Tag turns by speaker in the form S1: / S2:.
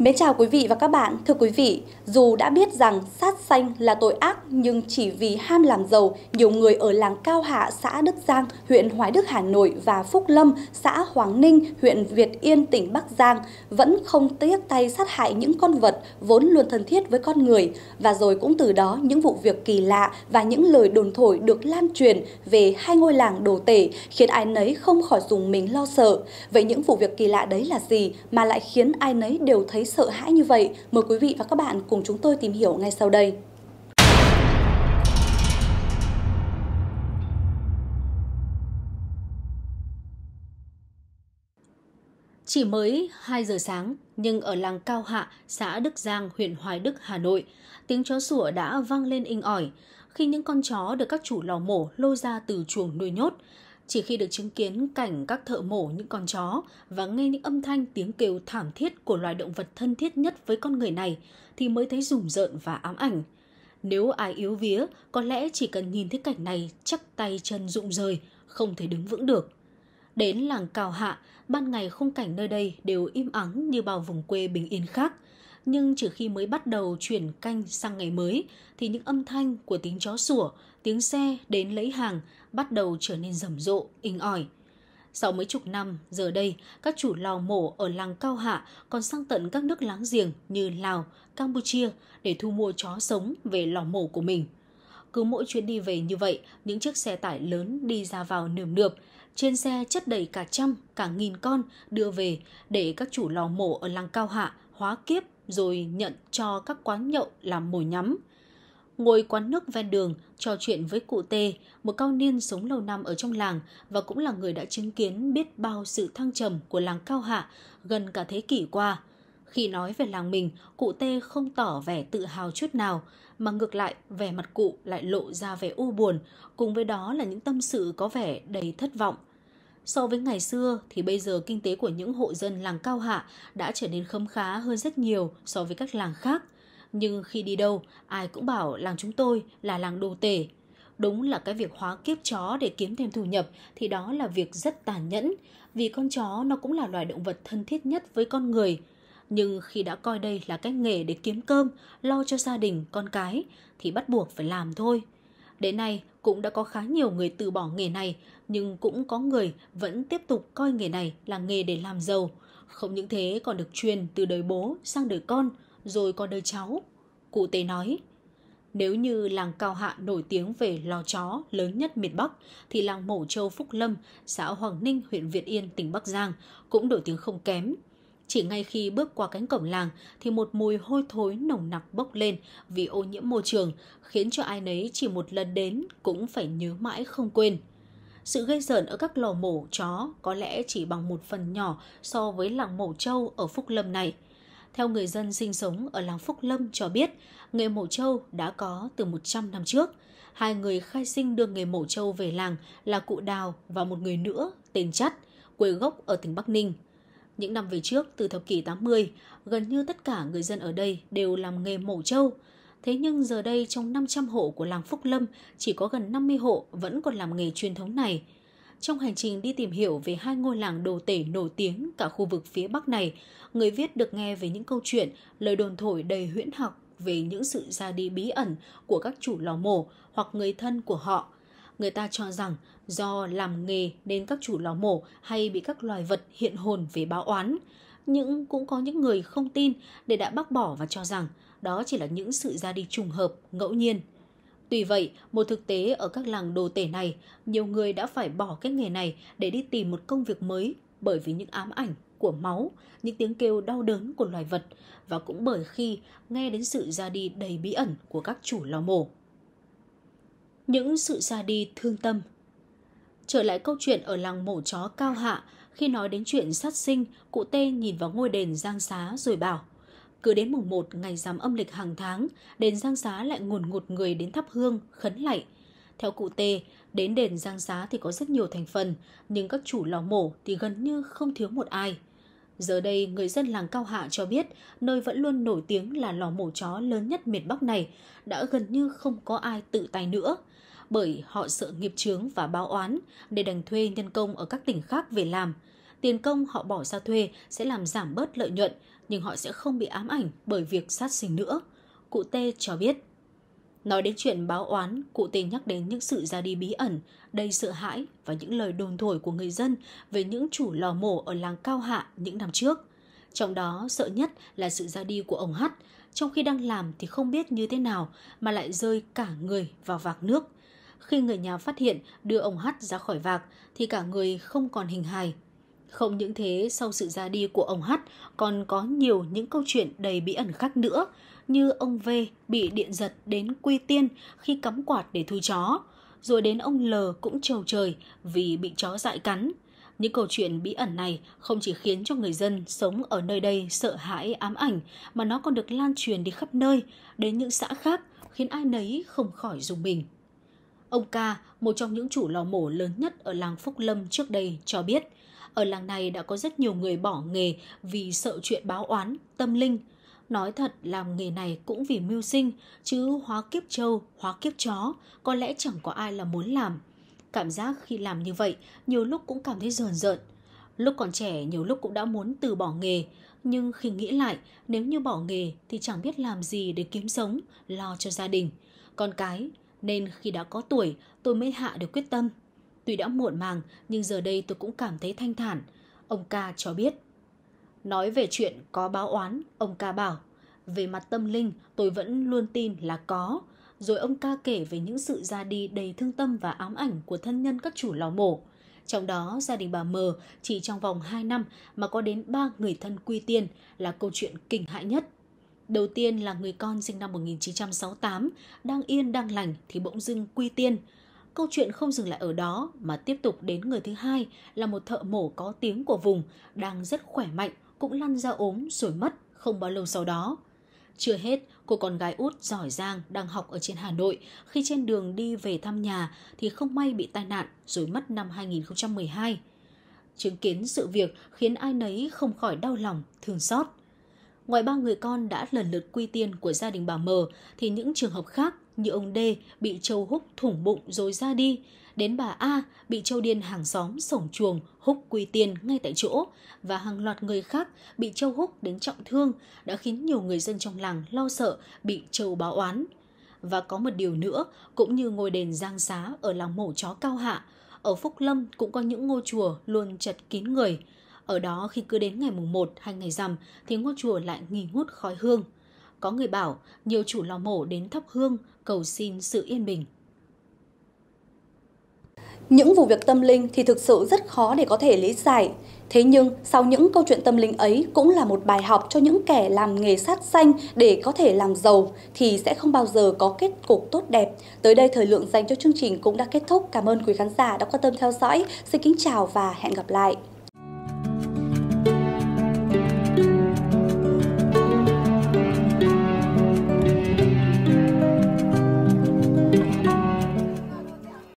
S1: Mến chào quý vị và các bạn. Thưa quý vị, dù đã biết rằng sát sanh là tội ác nhưng chỉ vì ham làm giàu, nhiều người ở làng Cao Hạ, xã Đức Giang, huyện Hoài Đức, Hà Nội và Phúc Lâm, xã Hoàng Ninh, huyện Việt Yên, tỉnh Bắc Giang vẫn không tiếc tay sát hại những con vật vốn luôn thân thiết với con người và rồi cũng từ đó những vụ việc kỳ lạ và những lời đồn thổi được lan truyền về hai ngôi làng đồ tể khiến ai nấy không khỏi dùng mình lo sợ. Vậy những vụ việc kỳ lạ đấy là gì mà lại khiến ai nấy đều thấy sợ hãi như vậy? Mời quý vị và các bạn cùng chúng tôi tìm hiểu ngay sau đây.
S2: Chỉ mới 2 giờ sáng, nhưng ở làng Cao Hạ, xã Đức Giang, huyện Hoài Đức, Hà Nội, tiếng chó sủa đã vang lên inh ỏi khi những con chó được các chủ lò mổ lôi ra từ chuồng nuôi nhốt. Chỉ khi được chứng kiến cảnh các thợ mổ những con chó và nghe những âm thanh tiếng kêu thảm thiết của loài động vật thân thiết nhất với con người này thì mới thấy rùng rợn và ám ảnh. Nếu ai yếu vía, có lẽ chỉ cần nhìn thấy cảnh này chắc tay chân rụng rời, không thể đứng vững được. Đến làng Cào Hạ, ban ngày khung cảnh nơi đây đều im ắng như bao vùng quê bình yên khác – nhưng trừ khi mới bắt đầu chuyển canh sang ngày mới thì những âm thanh của tiếng chó sủa, tiếng xe đến lấy hàng bắt đầu trở nên rầm rộ, inh ỏi. Sau mấy chục năm, giờ đây, các chủ lò mổ ở làng Cao Hạ còn sang tận các nước láng giềng như Lào, Campuchia để thu mua chó sống về lò mổ của mình. Cứ mỗi chuyến đi về như vậy, những chiếc xe tải lớn đi ra vào nườm nượp, trên xe chất đầy cả trăm, cả nghìn con đưa về để các chủ lò mổ ở làng Cao Hạ hóa kiếp rồi nhận cho các quán nhậu làm mồi nhắm. Ngồi quán nước ven đường, trò chuyện với cụ Tê, một cao niên sống lâu năm ở trong làng và cũng là người đã chứng kiến biết bao sự thăng trầm của làng Cao Hạ gần cả thế kỷ qua. Khi nói về làng mình, cụ Tê không tỏ vẻ tự hào chút nào, mà ngược lại vẻ mặt cụ lại lộ ra vẻ u buồn, cùng với đó là những tâm sự có vẻ đầy thất vọng. So với ngày xưa thì bây giờ kinh tế của những hộ dân làng Cao Hạ đã trở nên khấm khá hơn rất nhiều so với các làng khác. Nhưng khi đi đâu, ai cũng bảo làng chúng tôi là làng đồ tể. Đúng là cái việc hóa kiếp chó để kiếm thêm thu nhập thì đó là việc rất tàn nhẫn, vì con chó nó cũng là loài động vật thân thiết nhất với con người. Nhưng khi đã coi đây là cách nghề để kiếm cơm, lo cho gia đình, con cái thì bắt buộc phải làm thôi – Đến nay cũng đã có khá nhiều người từ bỏ nghề này, nhưng cũng có người vẫn tiếp tục coi nghề này là nghề để làm giàu. Không những thế còn được truyền từ đời bố sang đời con, rồi còn đời cháu. Cụ tế nói, nếu như làng Cao Hạ nổi tiếng về lò chó lớn nhất miền Bắc, thì làng Mổ Châu Phúc Lâm, xã Hoàng Ninh, huyện Việt Yên, tỉnh Bắc Giang cũng nổi tiếng không kém chỉ ngay khi bước qua cánh cổng làng thì một mùi hôi thối nồng nặc bốc lên vì ô nhiễm môi trường, khiến cho ai nấy chỉ một lần đến cũng phải nhớ mãi không quên. Sự gây rợn ở các lò mổ chó có lẽ chỉ bằng một phần nhỏ so với làng mổ trâu ở Phúc Lâm này. Theo người dân sinh sống ở làng Phúc Lâm cho biết, nghề mổ trâu đã có từ 100 năm trước. Hai người khai sinh đưa nghề mổ trâu về làng là cụ Đào và một người nữa tên Chắt, quê gốc ở tỉnh Bắc Ninh. Những năm về trước, từ thập kỷ 80, gần như tất cả người dân ở đây đều làm nghề mổ trâu. Thế nhưng giờ đây trong 500 hộ của làng Phúc Lâm, chỉ có gần 50 hộ vẫn còn làm nghề truyền thống này. Trong hành trình đi tìm hiểu về hai ngôi làng đồ tể nổi tiếng cả khu vực phía Bắc này, người viết được nghe về những câu chuyện, lời đồn thổi đầy huyễn học về những sự ra đi bí ẩn của các chủ lò mổ hoặc người thân của họ – người ta cho rằng do làm nghề nên các chủ lò mổ hay bị các loài vật hiện hồn về báo oán. Nhưng cũng có những người không tin để đã bác bỏ và cho rằng đó chỉ là những sự ra đi trùng hợp, ngẫu nhiên. Tuy vậy, một thực tế ở các làng đồ tể này, nhiều người đã phải bỏ cái nghề này để đi tìm một công việc mới bởi vì những ám ảnh của máu, những tiếng kêu đau đớn của loài vật và cũng bởi khi nghe đến sự ra đi đầy bí ẩn của các chủ lò mổ những sự ra đi thương tâm. Trở lại câu chuyện ở làng mổ chó Cao Hạ, khi nói đến chuyện sát sinh, cụ Tê nhìn vào ngôi đền Giang Xá rồi bảo – cứ đến mùng 1 ngày giám âm lịch hàng tháng, đền Giang Xá lại ngồn ngụt người đến thắp hương, khấn lạy. Theo cụ Tê, đến đền Giang Xá thì có rất nhiều thành phần, nhưng các chủ lò mổ thì gần như không thiếu một ai. Giờ đây, người dân làng Cao Hạ cho biết nơi vẫn luôn nổi tiếng là lò mổ chó lớn nhất miền Bắc này đã gần như không có ai tự tay nữa. Bởi họ sợ nghiệp chướng và báo oán để đành thuê nhân công ở các tỉnh khác về làm. Tiền công họ bỏ ra thuê sẽ làm giảm bớt lợi nhuận, nhưng họ sẽ không bị ám ảnh bởi việc sát sinh nữa. Cụ Tê cho biết. Nói đến chuyện báo oán, cụ tình nhắc đến những sự ra đi bí ẩn, đầy sợ hãi và những lời đồn thổi của người dân về những chủ lò mổ ở làng Cao Hạ những năm trước. Trong đó sợ nhất là sự ra đi của ông Hắt, trong khi đang làm thì không biết như thế nào mà lại rơi cả người vào vạc nước. Khi người nhà phát hiện đưa ông Hắt ra khỏi vạc thì cả người không còn hình hài, không những thế, sau sự ra đi của ông Hát còn có nhiều những câu chuyện đầy bí ẩn khác nữa, như ông V bị điện giật đến Quy Tiên khi cắm quạt để thu chó, rồi đến ông L cũng trầu trời vì bị chó dại cắn. Những câu chuyện bí ẩn này không chỉ khiến cho người dân sống ở nơi đây sợ hãi ám ảnh mà nó còn được lan truyền đi khắp nơi, đến những xã khác khiến ai nấy không khỏi dùng mình. Ông Ca, một trong những chủ lò mổ lớn nhất ở làng Phúc Lâm trước đây cho biết, ở làng này đã có rất nhiều người bỏ nghề vì sợ chuyện báo oán, tâm linh. Nói thật làm nghề này cũng vì mưu sinh, chứ hóa kiếp trâu, hóa kiếp chó, có lẽ chẳng có ai là muốn làm. Cảm giác khi làm như vậy, nhiều lúc cũng cảm thấy rờn rợn. Lúc còn trẻ nhiều lúc cũng đã muốn từ bỏ nghề, nhưng khi nghĩ lại, nếu như bỏ nghề thì chẳng biết làm gì để kiếm sống, lo cho gia đình, con cái, nên khi đã có tuổi tôi mới hạ được quyết tâm Tuy đã muộn màng nhưng giờ đây tôi cũng cảm thấy thanh thản. Ông ca cho biết. Nói về chuyện có báo oán, ông ca bảo. Về mặt tâm linh tôi vẫn luôn tin là có. Rồi ông ca kể về những sự ra đi đầy thương tâm và ám ảnh của thân nhân các chủ lò mổ. Trong đó gia đình bà Mờ chỉ trong vòng 2 năm mà có đến 3 người thân quy tiên là câu chuyện kinh hại nhất. Đầu tiên là người con sinh năm 1968, đang yên đang lành thì bỗng dưng quy tiên câu chuyện không dừng lại ở đó mà tiếp tục đến người thứ hai là một thợ mổ có tiếng của vùng đang rất khỏe mạnh cũng lăn ra ốm rồi mất không bao lâu sau đó. Chưa hết, cô con gái út giỏi giang đang học ở trên Hà Nội khi trên đường đi về thăm nhà thì không may bị tai nạn rồi mất năm 2012. Chứng kiến sự việc khiến ai nấy không khỏi đau lòng, thương xót. Ngoài ba người con đã lần lượt quy tiên của gia đình bà Mờ, thì những trường hợp khác như ông đê bị châu húc thủng bụng rồi ra đi, đến bà A bị châu điên hàng xóm sổng chuồng húc quy tiên ngay tại chỗ và hàng loạt người khác bị châu húc đến trọng thương đã khiến nhiều người dân trong làng lo sợ bị châu báo oán. Và có một điều nữa, cũng như ngôi đền Giang Xá ở làng mổ chó Cao Hạ, ở Phúc Lâm cũng có những ngôi chùa luôn chật kín người, ở đó khi cứ đến ngày mùng 1 hay ngày rằm thì ngôi chùa lại nghi ngút khói hương. Có người bảo nhiều chủ lò mổ đến thắp hương cầu xin sự yên bình.
S1: Những vụ việc tâm linh thì thực sự rất khó để có thể lý giải. Thế nhưng, sau những câu chuyện tâm linh ấy cũng là một bài học cho những kẻ làm nghề sát sanh để có thể làm giàu thì sẽ không bao giờ có kết cục tốt đẹp. Tới đây thời lượng dành cho chương trình cũng đã kết thúc. Cảm ơn quý khán giả đã quan tâm theo dõi. Xin kính chào và hẹn gặp lại.